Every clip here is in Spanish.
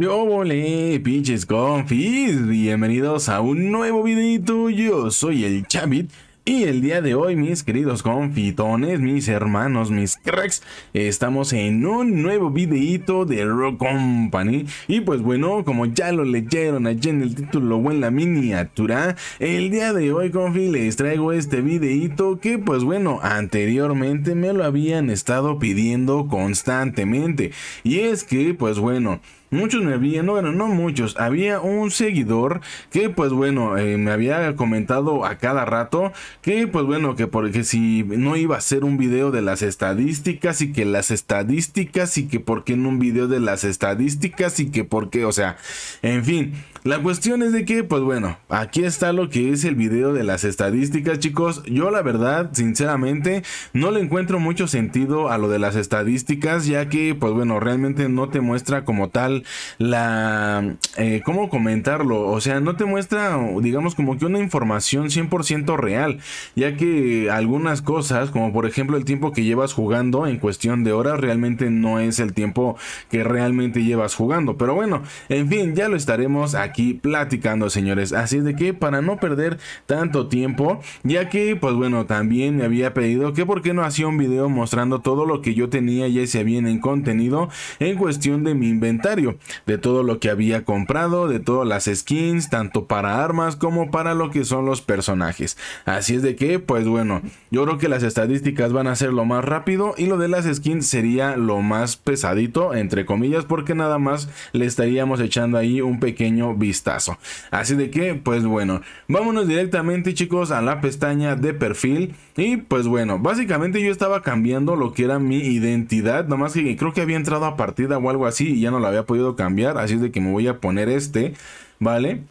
Yo volé, pinches confis, bienvenidos a un nuevo videito, yo soy el Chavit y el día de hoy mis queridos confitones, mis hermanos, mis cracks, estamos en un nuevo videito de Rock Company y pues bueno, como ya lo leyeron allí en el título o en la miniatura, el día de hoy confi les traigo este videito que pues bueno, anteriormente me lo habían estado pidiendo constantemente y es que pues bueno, muchos me habían, no, bueno, no muchos, había un seguidor que pues bueno, eh, me había comentado a cada rato que pues bueno, que porque si no iba a hacer un video de las estadísticas y que las estadísticas y que por qué en un video de las estadísticas y que por qué, o sea, en fin, la cuestión es de que pues bueno, aquí está lo que es el video de las estadísticas chicos, yo la verdad, sinceramente, no le encuentro mucho sentido a lo de las estadísticas ya que pues bueno, realmente no te muestra como tal la, eh, ¿cómo comentarlo? O sea, no te muestra, digamos, como que una información 100% real, ya que algunas cosas, como por ejemplo el tiempo que llevas jugando en cuestión de horas, realmente no es el tiempo que realmente llevas jugando. Pero bueno, en fin, ya lo estaremos aquí platicando, señores. Así es de que para no perder tanto tiempo, ya que, pues bueno, también me había pedido que por qué no hacía un video mostrando todo lo que yo tenía ya ese bien en contenido en cuestión de mi inventario de todo lo que había comprado, de todas las skins, tanto para armas como para lo que son los personajes. Así es de que, pues bueno, yo creo que las estadísticas van a ser lo más rápido y lo de las skins sería lo más pesadito, entre comillas, porque nada más le estaríamos echando ahí un pequeño vistazo. Así de que, pues bueno, vámonos directamente chicos a la pestaña de perfil y pues bueno, básicamente yo estaba cambiando lo que era mi identidad, más que creo que había entrado a partida o algo así y ya no la había podido cambiar, así es de que me voy a poner este, ¿vale?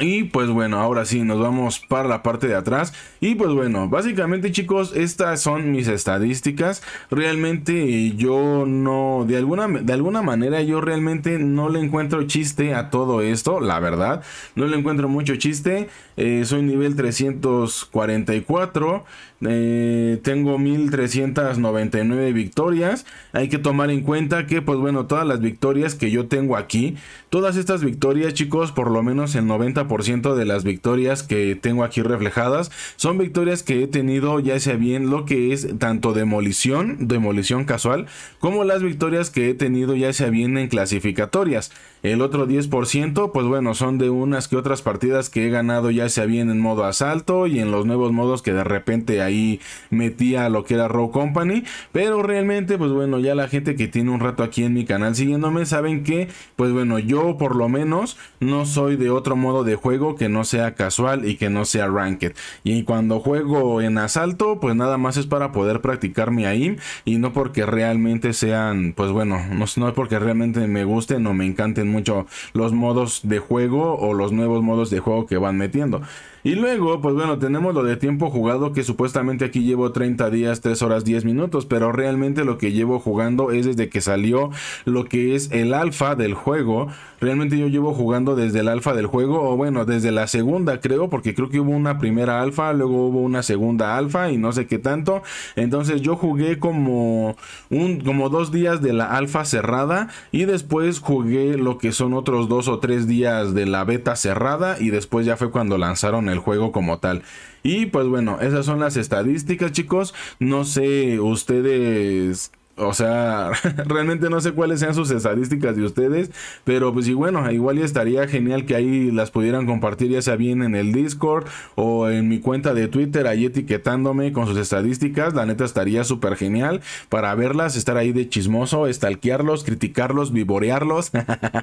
Y pues bueno, ahora sí, nos vamos para la parte de atrás. Y pues bueno, básicamente chicos, estas son mis estadísticas. Realmente yo no, de alguna, de alguna manera yo realmente no le encuentro chiste a todo esto, la verdad. No le encuentro mucho chiste. Eh, soy nivel 344. Eh, tengo 1399 victorias. Hay que tomar en cuenta que pues bueno, todas las victorias que yo tengo aquí Todas estas victorias, chicos, por lo menos el 90% de las victorias que tengo aquí reflejadas, son victorias que he tenido ya sea bien lo que es tanto demolición, demolición casual, como las victorias que he tenido ya sea bien en clasificatorias. El otro 10%, pues bueno, son de unas que otras partidas que he ganado ya sea bien en modo asalto y en los nuevos modos que de repente ahí metía lo que era raw Company, pero realmente, pues bueno, ya la gente que tiene un rato aquí en mi canal siguiéndome saben que, pues bueno, yo por lo menos no soy de otro modo de juego que no sea casual y que no sea ranked. Y cuando juego en asalto, pues nada más es para poder practicar mi aim y no porque realmente sean, pues bueno, no, no es porque realmente me gusten o me encanten mucho los modos de juego o los nuevos modos de juego que van metiendo. Y luego, pues bueno, tenemos lo de tiempo jugado que supuestamente aquí llevo 30 días, 3 horas, 10 minutos, pero realmente lo que llevo jugando es desde que salió lo que es el alfa del juego. Realmente yo llevo jugando desde el alfa del juego, o bueno, desde la segunda creo, porque creo que hubo una primera alfa, luego hubo una segunda alfa y no sé qué tanto. Entonces yo jugué como, un, como dos días de la alfa cerrada y después jugué lo que son otros dos o tres días de la beta cerrada y después ya fue cuando lanzaron el juego como tal. Y pues bueno, esas son las estadísticas chicos. No sé ustedes o sea, realmente no sé cuáles sean sus estadísticas de ustedes, pero pues y bueno, igual y estaría genial que ahí las pudieran compartir ya sea bien en el Discord o en mi cuenta de Twitter ahí etiquetándome con sus estadísticas, la neta estaría súper genial para verlas, estar ahí de chismoso, estalquearlos, criticarlos, vivorearlos.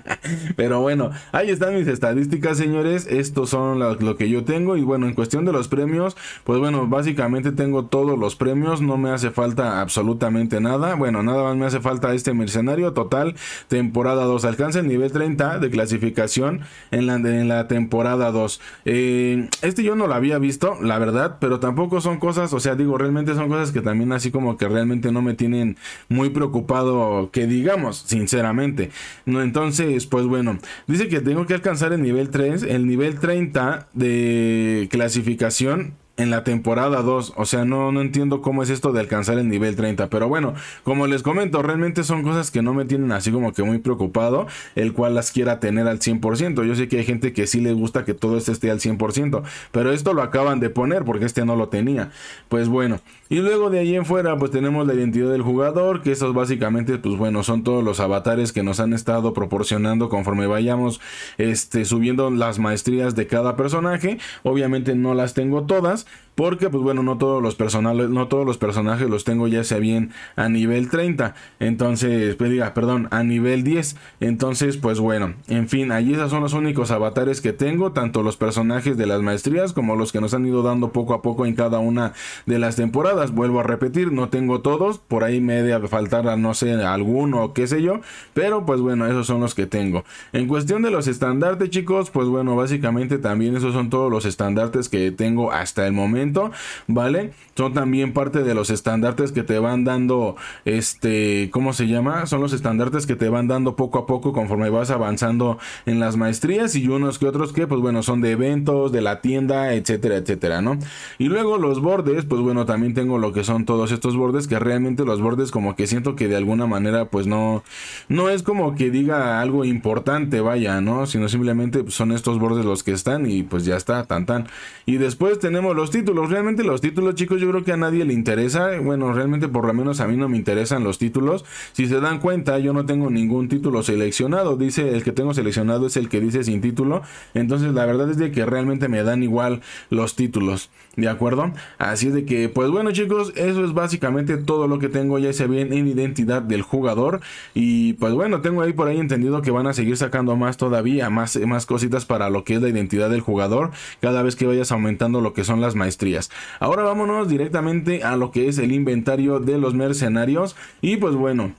pero bueno, ahí están mis estadísticas, señores, estos son lo, lo que yo tengo y bueno, en cuestión de los premios, pues bueno, básicamente tengo todos los premios, no me hace falta absolutamente nada bueno, nada más me hace falta este mercenario. Total, temporada 2. Alcanza el nivel 30 de clasificación en la, en la temporada 2. Eh, este yo no lo había visto, la verdad, pero tampoco son cosas, o sea, digo, realmente son cosas que también así como que realmente no me tienen muy preocupado que digamos, sinceramente. No, entonces, pues bueno, dice que tengo que alcanzar el nivel 3, el nivel 30 de clasificación en la temporada 2. O sea, no, no entiendo cómo es esto de alcanzar el nivel 30. Pero bueno, como les comento, realmente son cosas que no me tienen así como que muy preocupado, el cual las quiera tener al 100%. Yo sé que hay gente que sí le gusta que todo este esté al 100%, pero esto lo acaban de poner porque este no lo tenía. Pues bueno, y luego de ahí en fuera, pues tenemos la identidad del jugador, que estos básicamente, pues bueno, son todos los avatares que nos han estado proporcionando conforme vayamos este, subiendo las maestrías de cada personaje. Obviamente no las tengo todas porque, pues bueno, no todos los personales, no todos los personajes los tengo ya sea bien a nivel 30. Entonces, pues diga, perdón, a nivel 10. Entonces, pues bueno, en fin, allí esos son los únicos avatares que tengo. Tanto los personajes de las maestrías como los que nos han ido dando poco a poco en cada una de las temporadas. Vuelvo a repetir, no tengo todos. Por ahí me debe faltar, a, no sé, alguno o qué sé yo. Pero, pues bueno, esos son los que tengo. En cuestión de los estandartes, chicos, pues bueno, básicamente también esos son todos los estandartes que tengo hasta el momento, ¿vale? Son también parte de los estandartes que te van dando, este, ¿cómo se llama? Son los estandartes que te van dando poco a poco conforme vas avanzando en las maestrías y unos que otros que, pues bueno, son de eventos, de la tienda, etcétera, etcétera, ¿no? Y luego los bordes, pues bueno, también tengo lo que son todos estos bordes, que realmente los bordes como que siento que de alguna manera, pues no, no es como que diga algo importante, vaya, ¿no? Sino simplemente pues, son estos bordes los que están y pues ya está, tan tan. Y después tenemos los títulos, realmente los títulos, chicos, yo creo que a nadie le interesa. Bueno, realmente por lo menos a mí no me interesan los títulos. Si se dan cuenta, yo no tengo ningún título seleccionado. Dice, el que tengo seleccionado es el que dice sin título. Entonces, la verdad es de que realmente me dan igual los títulos. ¿De acuerdo? Así de que, pues bueno, chicos, eso es básicamente todo lo que tengo. Ya se bien en identidad del jugador. Y pues bueno, tengo ahí por ahí entendido que van a seguir sacando más todavía, más, más cositas para lo que es la identidad del jugador. Cada vez que vayas aumentando lo que son las maestrías. Ahora vámonos directamente a lo que es el inventario de los mercenarios. Y pues bueno,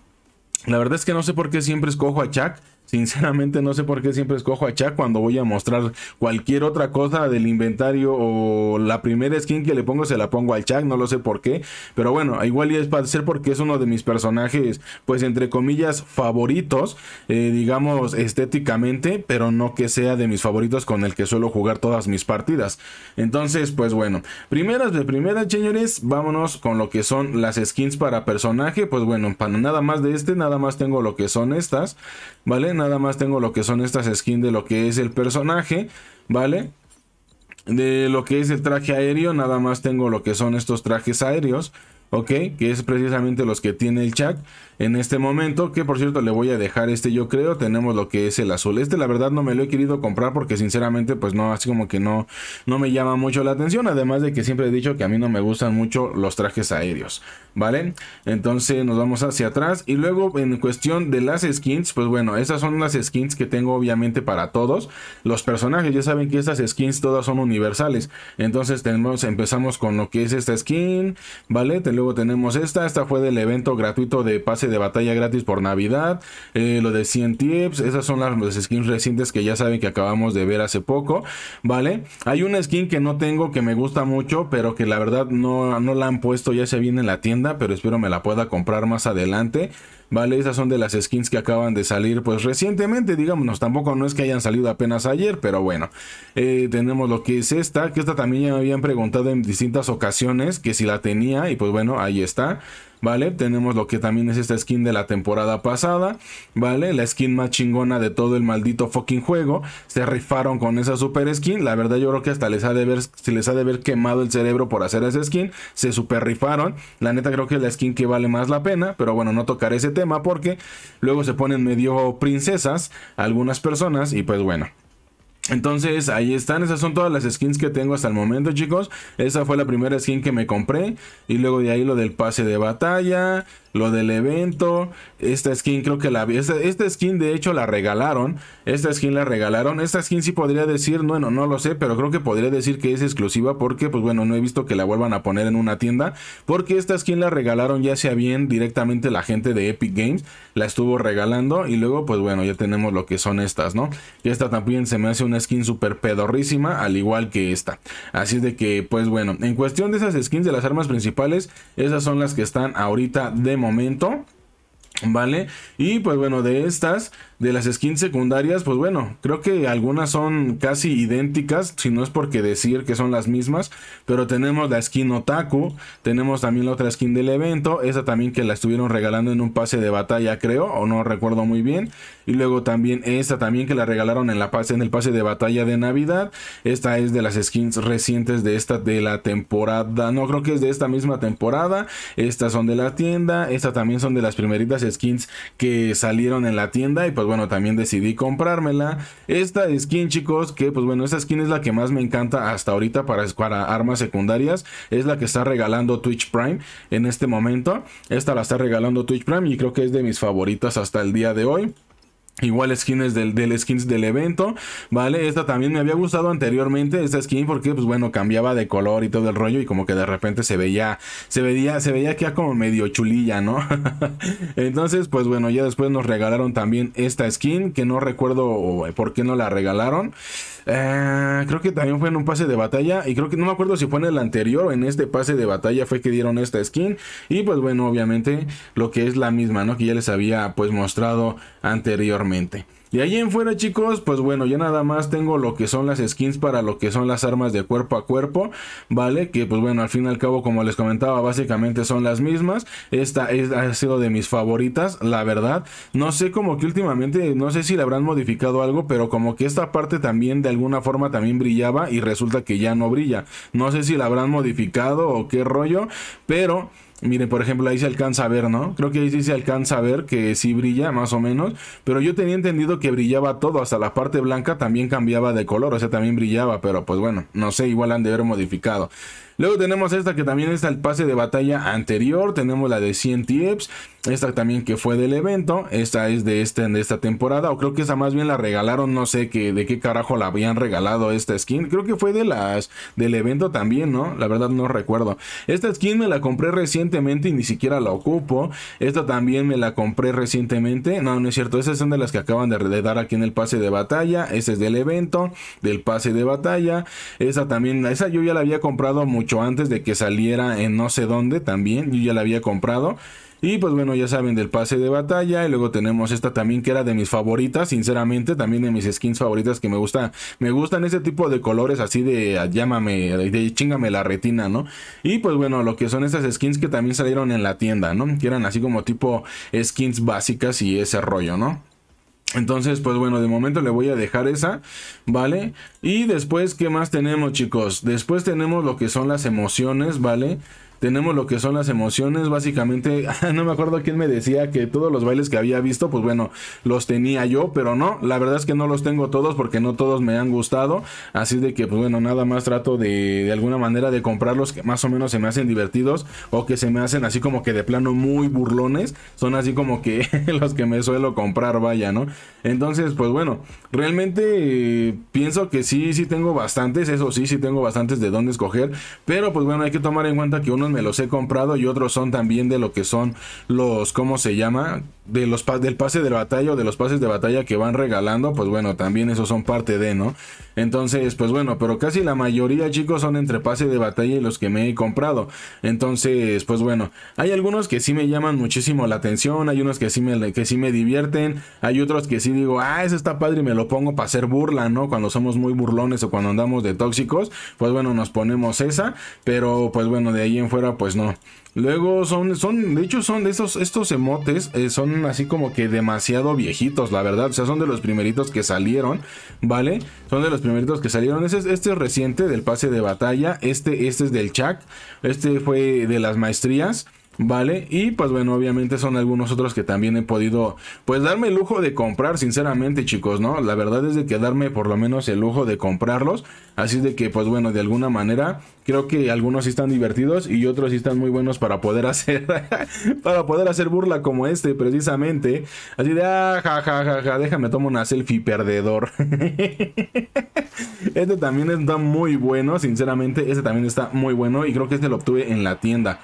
la verdad es que no sé por qué siempre escojo a Chuck. Sinceramente no sé por qué siempre escojo a Chuck cuando voy a mostrar cualquier otra cosa del inventario o la primera skin que le pongo se la pongo al Chuck, no lo sé por qué, pero bueno, igual y es para ser porque es uno de mis personajes pues entre comillas favoritos, eh, digamos estéticamente, pero no que sea de mis favoritos con el que suelo jugar todas mis partidas. Entonces, pues bueno, primeras de primeras, señores, vámonos con lo que son las skins para personaje, pues bueno, para nada más de este, nada más tengo lo que son estas, ¿vale? nada más tengo lo que son estas skins de lo que es el personaje, ¿vale? De lo que es el traje aéreo, nada más tengo lo que son estos trajes aéreos. ¿ok? Que es precisamente los que tiene el chat en este momento, que por cierto le voy a dejar este yo creo, tenemos lo que es el azul. Este la verdad no me lo he querido comprar porque sinceramente pues no, así como que no, no me llama mucho la atención, además de que siempre he dicho que a mí no me gustan mucho los trajes aéreos, ¿vale? Entonces nos vamos hacia atrás y luego en cuestión de las skins, pues bueno, esas son las skins que tengo obviamente para todos los personajes, ya saben que estas skins todas son universales, entonces tenemos, empezamos con lo que es esta skin, ¿vale? Te tenemos esta, esta fue del evento gratuito de pase de batalla gratis por Navidad. Eh, lo de 100 tips, pues, esas son las, skins recientes que ya saben que acabamos de ver hace poco, ¿vale? Hay una skin que no tengo que me gusta mucho, pero que la verdad no, no la han puesto, ya se viene en la tienda, pero espero me la pueda comprar más adelante. ¿vale? Esas son de las skins que acaban de salir pues recientemente, digámonos, tampoco no es que hayan salido apenas ayer, pero bueno, eh, tenemos lo que es esta, que esta también ya me habían preguntado en distintas ocasiones que si la tenía y pues bueno, ahí está. ¿vale? Tenemos lo que también es esta skin de la temporada pasada, ¿vale? La skin más chingona de todo el maldito fucking juego. Se rifaron con esa super skin. La verdad yo creo que hasta les ha de ver, se les ha de haber quemado el cerebro por hacer esa skin. Se super rifaron. La neta creo que es la skin que vale más la pena, pero bueno, no tocaré ese tema porque luego se ponen medio princesas algunas personas y pues bueno. Entonces ahí están, esas son todas las skins que tengo hasta el momento chicos Esa fue la primera skin que me compré Y luego de ahí lo del pase de batalla Lo del evento Esta skin creo que la Esta, esta skin de hecho la regalaron Esta skin la regalaron Esta skin sí podría decir, bueno no lo sé Pero creo que podría decir que es exclusiva Porque pues bueno no he visto que la vuelvan a poner en una tienda Porque esta skin la regalaron ya sea bien directamente la gente de Epic Games La estuvo regalando Y luego pues bueno ya tenemos lo que son estas no Y esta también se me hace una skin super pedorrísima, al igual que esta. Así es de que, pues bueno, en cuestión de esas skins de las armas principales, esas son las que están ahorita de momento. ¿Vale? Y pues bueno, de estas, de las skins secundarias, pues bueno, creo que algunas son casi idénticas, si no es porque decir que son las mismas, pero tenemos la skin Otaku, tenemos también la otra skin del evento, esa también que la estuvieron regalando en un pase de batalla, creo, o no recuerdo muy bien, y luego también esta también que la regalaron en la pase en el pase de batalla de Navidad, esta es de las skins recientes de esta de la temporada, no creo que es de esta misma temporada, estas son de la tienda, estas también son de las primeritas skins que salieron en la tienda y pues pues, bueno, también decidí comprármela. Esta skin, chicos, que pues bueno, esta skin es la que más me encanta hasta ahorita para, para armas secundarias. Es la que está regalando Twitch Prime en este momento. Esta la está regalando Twitch Prime y creo que es de mis favoritas hasta el día de hoy. Igual skins del, del, skins del evento, ¿vale? Esta también me había gustado anteriormente, esta skin, porque pues bueno, cambiaba de color y todo el rollo y como que de repente se veía, se veía, se veía que era como medio chulilla, ¿no? Entonces, pues bueno, ya después nos regalaron también esta skin, que no recuerdo eh, por qué no la regalaron. Eh, creo que también fue en un pase de batalla. Y creo que no me acuerdo si fue en el anterior o en este pase de batalla fue que dieron esta skin. Y pues bueno, obviamente lo que es la misma, ¿no? Que ya les había pues mostrado anteriormente. De ahí en fuera chicos, pues bueno, ya nada más tengo lo que son las skins para lo que son las armas de cuerpo a cuerpo, ¿vale? Que pues bueno, al fin y al cabo como les comentaba, básicamente son las mismas. Esta es, ha sido de mis favoritas, la verdad. No sé como que últimamente, no sé si le habrán modificado algo, pero como que esta parte también de alguna forma también brillaba y resulta que ya no brilla. No sé si la habrán modificado o qué rollo, pero... Miren, por ejemplo, ahí se alcanza a ver, ¿no? Creo que ahí sí se alcanza a ver que sí brilla, más o menos. Pero yo tenía entendido que brillaba todo, hasta la parte blanca también cambiaba de color, o sea, también brillaba, pero pues bueno, no sé, igual han de haber modificado. Luego tenemos esta que también está el pase de batalla anterior. Tenemos la de 100 tips. Esta también que fue del evento. Esta es de, este, de esta temporada. O creo que esa más bien la regalaron. No sé de qué carajo la habían regalado esta skin. Creo que fue de las del evento también, ¿no? La verdad no recuerdo. Esta skin me la compré reciente y ni siquiera la ocupo. Esta también me la compré recientemente. No, no es cierto. Esas son de las que acaban de dar aquí en el pase de batalla. Ese es del evento, del pase de batalla. Esa también, esa yo ya la había comprado mucho antes de que saliera en no sé dónde también. Yo ya la había comprado. Y pues bueno, ya saben del pase de batalla. Y luego tenemos esta también que era de mis favoritas, sinceramente, también de mis skins favoritas que me gusta. Me gustan ese tipo de colores así de ah, llámame, de, chingame la retina, ¿no? Y pues bueno, lo que son estas skins que también salieron en la tienda, ¿no? Que eran así como tipo skins básicas y ese rollo, ¿no? Entonces, pues bueno, de momento le voy a dejar esa, ¿vale? Y después, ¿qué más tenemos, chicos? Después tenemos lo que son las emociones, ¿vale? vale tenemos lo que son las emociones. Básicamente, no me acuerdo quién me decía que todos los bailes que había visto, pues bueno, los tenía yo, pero no, la verdad es que no los tengo todos porque no todos me han gustado. Así de que, pues bueno, nada más trato de, de alguna manera de comprarlos que más o menos se me hacen divertidos o que se me hacen así como que de plano muy burlones. Son así como que los que me suelo comprar, vaya, ¿no? Entonces, pues bueno, realmente eh, pienso que sí, sí tengo bastantes, eso sí, sí tengo bastantes de dónde escoger, pero pues bueno, hay que tomar en cuenta que uno me los he comprado y otros son también de lo que son los, ¿cómo se llama? De los, del pase de batalla o de los pases de batalla que van regalando, pues bueno, también esos son parte de, ¿no? Entonces, pues bueno, pero casi la mayoría, chicos, son entre pase de batalla y los que me he comprado. Entonces, pues bueno, hay algunos que sí me llaman muchísimo la atención, hay unos que sí me, que sí me divierten, hay otros que sí digo, ah, ese está padre y me lo pongo para hacer burla, ¿no? Cuando somos muy burlones o cuando andamos de tóxicos, pues bueno, nos ponemos esa, pero pues bueno, de ahí en fuera, pues no. Luego son, son, de hecho son de esos, estos emotes, eh, son así como que demasiado viejitos, la verdad. O sea, son de los primeritos que salieron, ¿vale? Son de los primeritos que salieron. Este, este es reciente del pase de batalla, este, este es del Chak, este fue de las maestrías. Vale, y pues bueno, obviamente son algunos otros que también he podido, pues darme el lujo de comprar, sinceramente chicos, ¿no? La verdad es de que darme por lo menos el lujo de comprarlos, así de que pues bueno, de alguna manera, creo que algunos sí están divertidos y otros sí están muy buenos para poder hacer, para poder hacer burla como este precisamente, así de, ah, ja, ja, ja, déjame tomar una selfie perdedor. este también está muy bueno, sinceramente, este también está muy bueno y creo que este lo obtuve en la tienda.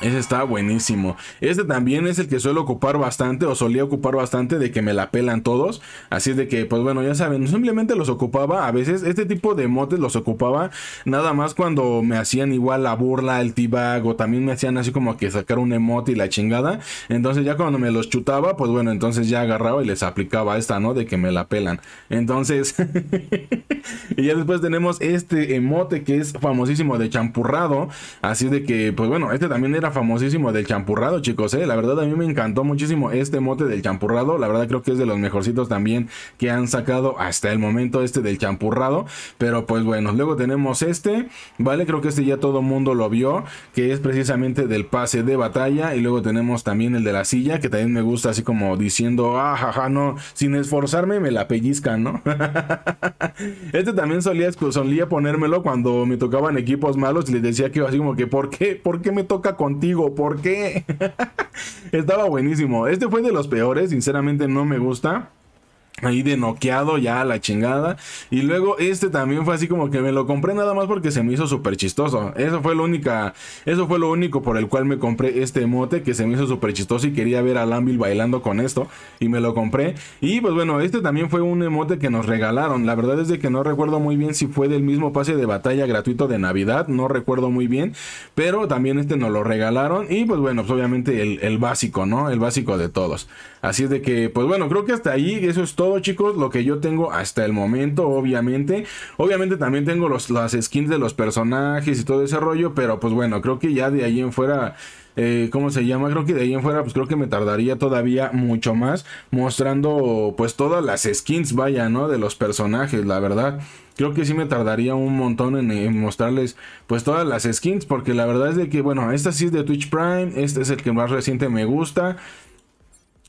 Ese está buenísimo. Este también es el que suelo ocupar bastante o solía ocupar bastante de que me la pelan todos. Así de que, pues bueno, ya saben, simplemente los ocupaba a veces. Este tipo de emotes los ocupaba nada más cuando me hacían igual la burla, el tibago también me hacían así como que sacar un emote y la chingada. Entonces ya cuando me los chutaba, pues bueno, entonces ya agarraba y les aplicaba esta, ¿no? De que me la pelan. Entonces, y ya después tenemos este emote que es famosísimo de champurrado. Así de que, pues bueno, este también era famosísimo del champurrado, chicos, ¿eh? La verdad a mí me encantó muchísimo este mote del champurrado. La verdad creo que es de los mejorcitos también que han sacado hasta el momento este del champurrado. Pero pues bueno, luego tenemos este, ¿vale? Creo que este ya todo mundo lo vio, que es precisamente del pase de batalla. Y luego tenemos también el de la silla, que también me gusta así como diciendo, ah, jaja, no, sin esforzarme me la pellizcan, ¿no? este también solía, solía ponérmelo cuando me tocaban equipos malos y les decía que así como que, ¿por qué? ¿Por qué me toca con contigo, ¿por qué? Estaba buenísimo. Este fue de los peores, sinceramente no me gusta ahí de noqueado ya a la chingada. Y luego este también fue así como que me lo compré nada más porque se me hizo súper chistoso. Eso fue lo única, eso fue lo único por el cual me compré este emote que se me hizo súper chistoso y quería ver a Lambil bailando con esto y me lo compré. Y pues bueno, este también fue un emote que nos regalaron. La verdad es de que no recuerdo muy bien si fue del mismo pase de batalla gratuito de Navidad, no recuerdo muy bien, pero también este nos lo regalaron y pues bueno, pues obviamente el, el básico, ¿no? El básico de todos. Así es de que, pues bueno, creo que hasta ahí eso es todo chicos lo que yo tengo hasta el momento, obviamente. Obviamente también tengo los, las skins de los personajes y todo ese rollo, pero pues bueno, creo que ya de ahí en fuera... Eh, ¿cómo se llama? Creo que de ahí en fuera, pues creo que me tardaría todavía mucho más mostrando pues todas las skins, vaya, ¿no? De los personajes, la verdad. Creo que sí me tardaría un montón en, mostrarles pues todas las skins, porque la verdad es de que, bueno, esta sí es de Twitch Prime, este es el que más reciente me gusta,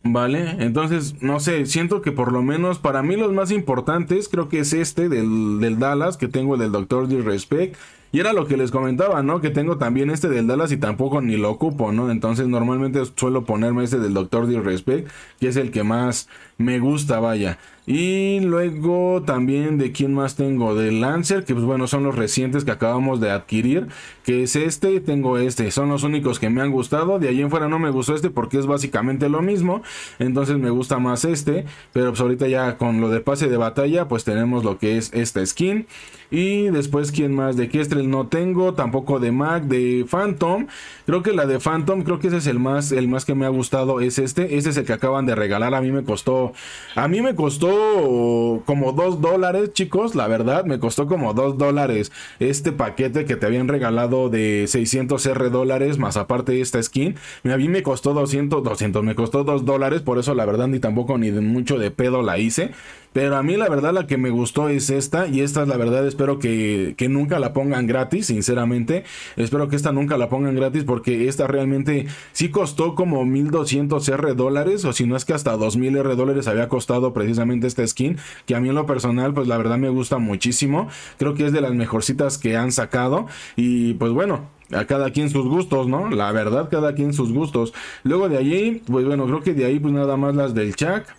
Vale, entonces, no sé, siento que por lo menos para mí los más importantes creo que es este del, del Dallas, que tengo el del Doctor Disrespect. Y era lo que les comentaba, ¿no? Que tengo también este del Dallas y tampoco ni lo ocupo, ¿no? Entonces normalmente suelo ponerme este del Doctor Disrespect, que es el que más me gusta, vaya. Y luego también de quién más tengo, de Lancer, que pues bueno, son los recientes que acabamos de adquirir, que es este, tengo este, son los únicos que me han gustado, de allí en fuera no me gustó este porque es básicamente lo mismo, entonces me gusta más este, pero pues ahorita ya con lo de pase de batalla pues tenemos lo que es esta skin. Y después quién más, de Kestrel no tengo, tampoco de Mac, de Phantom, creo que la de Phantom, creo que ese es el más, el más que me ha gustado, es este, este es el que acaban de regalar, a mí me costó, a mí me costó como dos dólares, chicos. La verdad, me costó como dos dólares este paquete que te habían regalado de 600 R dólares, más aparte esta skin. A mí me costó 200, 200, me costó dos dólares. Por eso, la verdad, ni tampoco ni mucho de pedo la hice. Pero a mí la verdad la que me gustó es esta. Y esta la verdad espero que, nunca la pongan gratis, sinceramente. Espero que esta nunca la pongan gratis porque esta realmente sí costó como 1200 R dólares. O si no es que hasta 2000 R dólares había costado precisamente esta skin. Que a mí en lo personal pues la verdad me gusta muchísimo. Creo que es de las mejorcitas que han sacado. Y pues bueno, a cada quien sus gustos, ¿no? La verdad, cada quien sus gustos. Luego de allí, pues bueno, creo que de ahí pues nada más las del Chak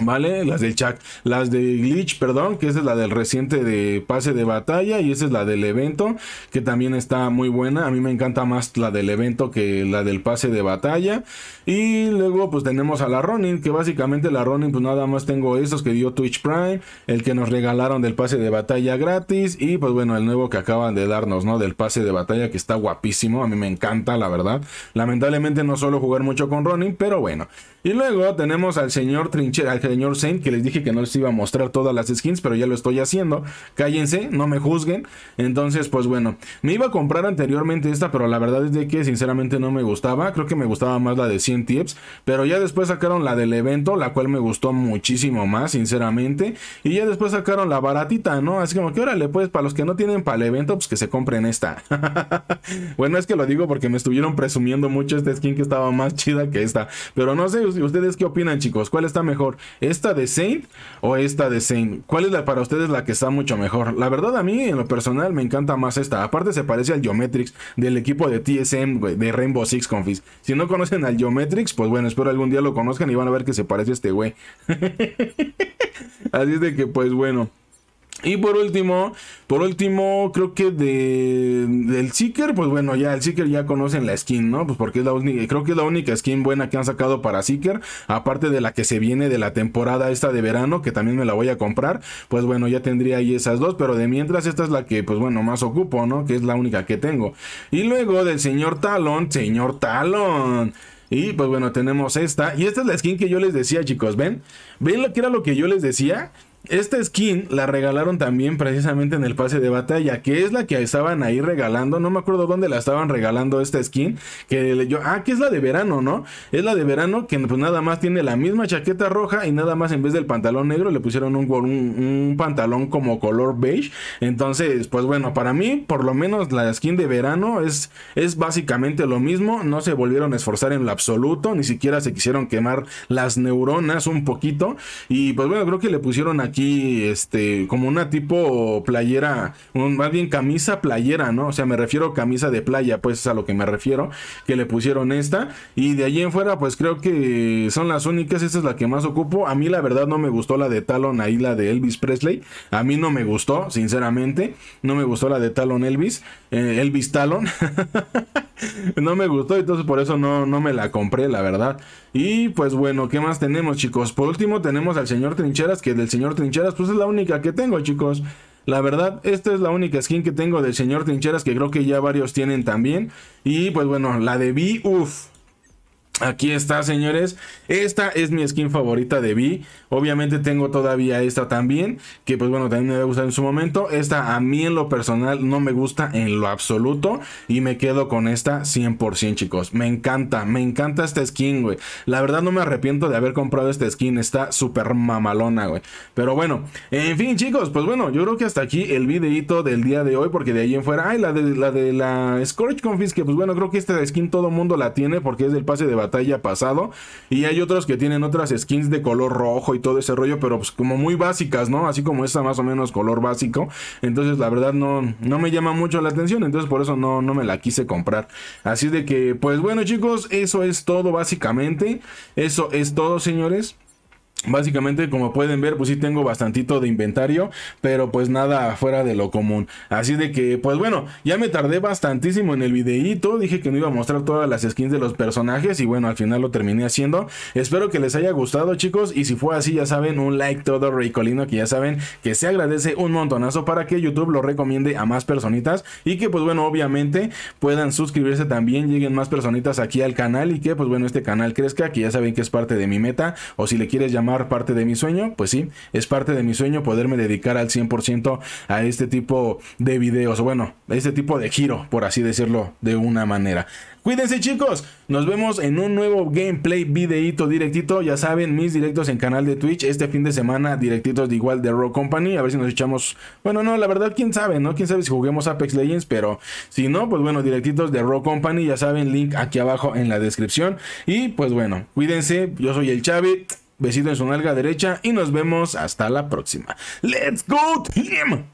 ¿Vale? Las del chat Las de Glitch, perdón, que esa es la del reciente de pase de batalla y esa es la del evento, que también está muy buena. A mí me encanta más la del evento que la del pase de batalla. Y luego pues tenemos a la Ronin, que básicamente la Ronin pues nada más tengo Esos que dio Twitch Prime, el que nos regalaron del pase de batalla gratis y pues bueno, el nuevo que acaban de darnos, ¿no? Del pase de batalla que está guapísimo, a mí me encanta, la verdad. Lamentablemente no suelo jugar mucho con Ronin, pero bueno. Y luego tenemos al señor Trinchera, Señor Saint, que les dije que no les iba a mostrar todas las skins, pero ya lo estoy haciendo. Cállense, no me juzguen. Entonces, pues bueno, me iba a comprar anteriormente esta, pero la verdad es de que sinceramente no me gustaba. Creo que me gustaba más la de 100 tips, pero ya después sacaron la del evento, la cual me gustó muchísimo más, sinceramente. Y ya después sacaron la baratita, ¿no? Así como que órale, pues para los que no tienen para el evento, pues que se compren esta. bueno, es que lo digo porque me estuvieron presumiendo mucho esta skin que estaba más chida que esta. Pero no sé ustedes qué opinan, chicos. ¿Cuál está mejor? ¿Esta de Saint o esta de Saint? ¿Cuál es la para ustedes la que está mucho mejor? La verdad, a mí en lo personal me encanta más esta. Aparte, se parece al Geometrix del equipo de TSM, de Rainbow Six Confis. Si no conocen al Geometrix, pues bueno, espero algún día lo conozcan y van a ver que se parece a este güey. Así es de que, pues bueno. Y por último, por último, creo que de del Seeker, pues bueno, ya el Seeker ya conocen la skin, ¿no? Pues porque es la única, creo que es la única skin buena que han sacado para Seeker, aparte de la que se viene de la temporada esta de verano, que también me la voy a comprar, pues bueno, ya tendría ahí esas dos, pero de mientras esta es la que, pues bueno, más ocupo, ¿no? Que es la única que tengo. Y luego del señor Talon, señor Talon. Y pues bueno, tenemos esta. Y esta es la skin que yo les decía, chicos. ¿Ven? ¿Ven lo que era lo que yo les decía? Esta skin la regalaron también precisamente en el pase de batalla, que es la que estaban ahí regalando. No me acuerdo dónde la estaban regalando esta skin. Que yo, ah, que es la de verano, ¿no? Es la de verano que pues nada más tiene la misma chaqueta roja y nada más en vez del pantalón negro le pusieron un, un, pantalón como color beige. Entonces, pues bueno, para mí, por lo menos la skin de verano es, es básicamente lo mismo. No se volvieron a esforzar en lo absoluto, ni siquiera se quisieron quemar las neuronas un poquito. Y pues bueno, creo que le pusieron a este, como una tipo playera, más bien camisa playera, ¿no? O sea, me refiero camisa de playa, pues es a lo que me refiero, que le pusieron esta. Y de allí en fuera, pues creo que son las únicas, esta es la que más ocupo. A mí la verdad no me gustó la de Talon ahí, la de Elvis Presley. A mí no me gustó, sinceramente. No me gustó la de Talon Elvis, eh, Elvis Talon. no me gustó, entonces por eso no, no me la compré, la verdad. Y pues bueno, ¿qué más tenemos, chicos? Por último tenemos al señor Trincheras, que del señor Trincheras Trincheras, pues es la única que tengo, chicos. La verdad, esta es la única skin que tengo del señor Trincheras, que creo que ya varios tienen también. Y pues bueno, la de B, uff, Aquí está, señores. Esta es mi skin favorita de Vi. Obviamente tengo todavía esta también, que pues bueno, también me va a gustar en su momento. Esta a mí en lo personal no me gusta en lo absoluto y me quedo con esta 100%, chicos. Me encanta, me encanta esta skin, güey. La verdad no me arrepiento de haber comprado esta skin, está súper mamalona, güey. Pero bueno, en fin, chicos, pues bueno, yo creo que hasta aquí el videito del día de hoy, porque de ahí en fuera, ay, la de la, de la Scorch Confis, que pues bueno, creo que esta skin todo mundo la tiene porque es del pase de Talla pasado. Y hay otros que tienen otras skins de color rojo y todo ese rollo, pero pues como muy básicas, ¿no? Así como esta más o menos color básico. Entonces la verdad no, no me llama mucho la atención, entonces por eso no, no me la quise comprar. Así de que pues bueno chicos, eso es todo básicamente. Eso es todo señores. Básicamente, como pueden ver, pues sí tengo bastantito de inventario, pero pues nada fuera de lo común. Así de que, pues bueno, ya me tardé bastantísimo en el videíto. Dije que no iba a mostrar todas las skins de los personajes y bueno, al final lo terminé haciendo. Espero que les haya gustado, chicos. Y si fue así, ya saben, un like todo ricolino, que ya saben que se agradece un montonazo para que YouTube lo recomiende a más personitas. Y que, pues bueno, obviamente puedan suscribirse también, lleguen más personitas aquí al canal y que, pues bueno, este canal crezca, que ya saben que es parte de mi meta. O si le quieres llamar parte de mi sueño? Pues sí, es parte de mi sueño poderme dedicar al 100% a este tipo de videos, bueno, a este tipo de giro, por así decirlo, de una manera. Cuídense chicos, nos vemos en un nuevo gameplay Videito directito, ya saben, mis directos en canal de Twitch, este fin de semana directitos de igual de Rock Company, a ver si nos echamos, bueno, no, la verdad, quién sabe, ¿no? Quién sabe si juguemos Apex Legends, pero si no, pues bueno, directitos de Rock Company, ya saben, link aquí abajo en la descripción, y pues bueno, cuídense, yo soy el Chavit besito en su nalga derecha y nos vemos hasta la próxima. ¡Let's go, team!